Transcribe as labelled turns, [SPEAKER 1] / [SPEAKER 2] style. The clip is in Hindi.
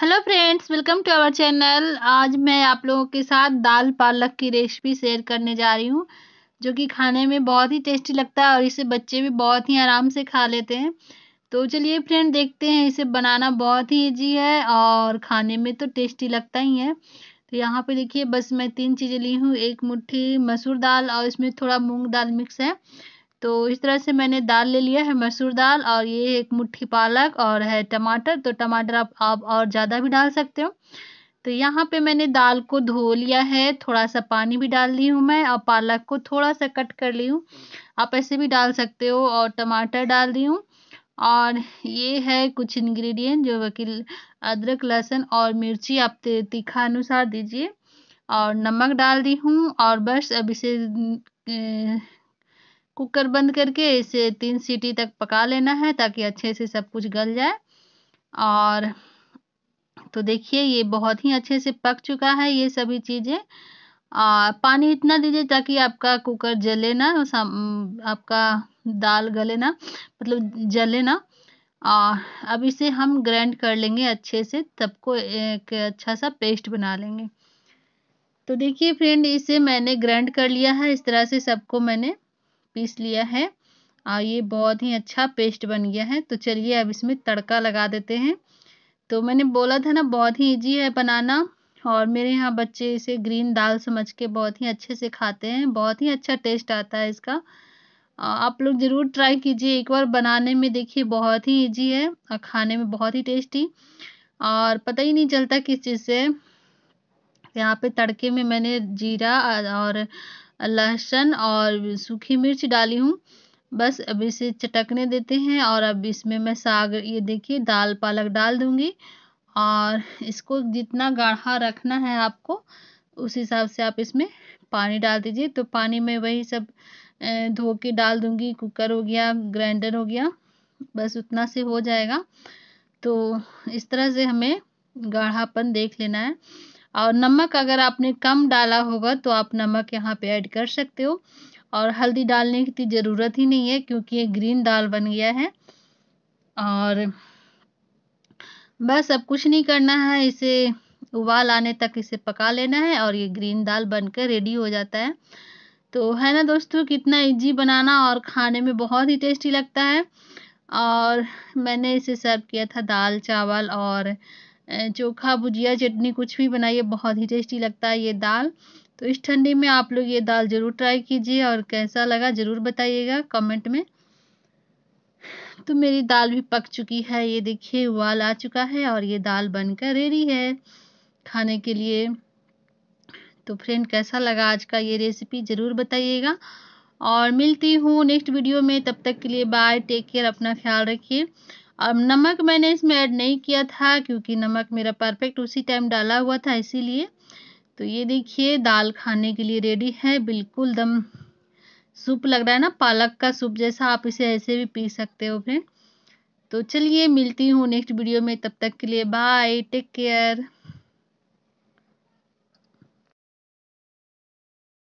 [SPEAKER 1] hello friends welcome to our channel आज मैं आप लोगों के साथ दाल पालक की रेसिपी शेयर करने जा रही हूँ जो कि खाने में बहुत ही टेस्टी लगता है और इसे बच्चे भी बहुत ही आराम से खा लेते हैं तो चलिए फ्रेंड देखते हैं इसे बनाना बहुत ही ईजी है और खाने में तो टेस्टी लगता ही है तो यहाँ पर देखिए बस मैं तीन चीज़ें ली हूँ एक मुट्ठी मसूर दाल और इसमें थोड़ा मूँग दाल मिक्स है तो इस तरह से मैंने दाल ले लिया है मसूर दाल और ये एक मुट्ठी पालक और है टमाटर तो टमाटर आप आप और ज़्यादा भी डाल सकते हो तो यहाँ पे मैंने दाल को धो लिया है थोड़ा सा पानी भी डाल दी हूँ मैं और पालक को थोड़ा सा कट कर ली हूँ आप ऐसे भी डाल सकते हो और टमाटर डाल दी हूँ और ये है कुछ इंग्रेडिएंट जो वकील अदरक लहसुन और मिर्ची आप तीखा अनुसार दीजिए और नमक डाल दी हूँ और बस अब इसे कुकर बंद करके इसे तीन सीटी तक पका लेना है ताकि अच्छे से सब कुछ गल जाए और तो देखिए ये बहुत ही अच्छे से पक चुका है ये सभी चीज़ें और पानी इतना दीजिए ताकि आपका कुकर जले ना आपका दाल गले ना मतलब जले ना और अब इसे हम ग्राइंड कर लेंगे अच्छे से तब को एक अच्छा सा पेस्ट बना लेंगे तो देखिए फ्रेंड इसे मैंने ग्राइंड कर लिया है इस तरह से सबको मैंने पीस लिया है और ये बहुत ही अच्छा पेस्ट बन गया है तो चलिए अब इसमें तड़का लगा देते हैं तो मैंने बोला था ना बहुत ही ईजी है बनाना और मेरे यहाँ बच्चे इसे ग्रीन दाल समझ के बहुत ही अच्छे से खाते हैं बहुत ही अच्छा टेस्ट आता है इसका आप लोग ज़रूर ट्राई कीजिए एक बार बनाने में देखिए बहुत ही ईजी है और खाने में बहुत ही टेस्टी और पता ही नहीं चलता किस चीज़ से यहाँ पे तड़के में मैंने जीरा और लहसुन और सूखी मिर्च डाली हूँ बस अब इसे चटकने देते हैं और अब इसमें मैं साग ये देखिए दाल पालक डाल दूंगी और इसको जितना गाढ़ा रखना है आपको उस हिसाब से आप इसमें पानी डाल दीजिए तो पानी में वही सब धो के डाल दूंगी कुकर हो गया ग्राइंडर हो गया बस उतना से हो जाएगा तो इस तरह से हमें गाढ़ापन देख लेना है और नमक अगर आपने कम डाला होगा तो आप नमक यहाँ पे ऐड कर सकते हो और हल्दी डालने की ज़रूरत ही नहीं है क्योंकि ये ग्रीन दाल बन गया है और बस अब कुछ नहीं करना है इसे उबाल आने तक इसे पका लेना है और ये ग्रीन दाल बनकर रेडी हो जाता है तो है ना दोस्तों कितना इजी बनाना और खाने में बहुत ही टेस्टी लगता है और मैंने इसे सर्व किया था दाल चावल और चोखा भुजिया चटनी कुछ भी बनाइए बहुत ही टेस्टी लगता है ये दाल तो इस ठंडी में आप लोग ये दाल ज़रूर ट्राई कीजिए और कैसा लगा ज़रूर बताइएगा कमेंट में तो मेरी दाल भी पक चुकी है ये देखिए उबाल आ चुका है और ये दाल बनकर रेडी है खाने के लिए तो फ्रेंड कैसा लगा आज का ये रेसिपी ज़रूर बताइएगा और मिलती हूँ नेक्स्ट वीडियो में तब तक के लिए बाय टेक केयर अपना ख्याल रखिए अब नमक मैंने इसमें ऐड नहीं किया था क्योंकि नमक मेरा परफेक्ट उसी टाइम डाला हुआ था इसीलिए तो ये देखिए दाल खाने के लिए रेडी है बिल्कुल दम सूप लग रहा है ना पालक का सूप जैसा आप इसे ऐसे भी पी सकते हो फ्रेंड तो चलिए मिलती हूँ नेक्स्ट वीडियो में तब तक के लिए बाय टेक केयर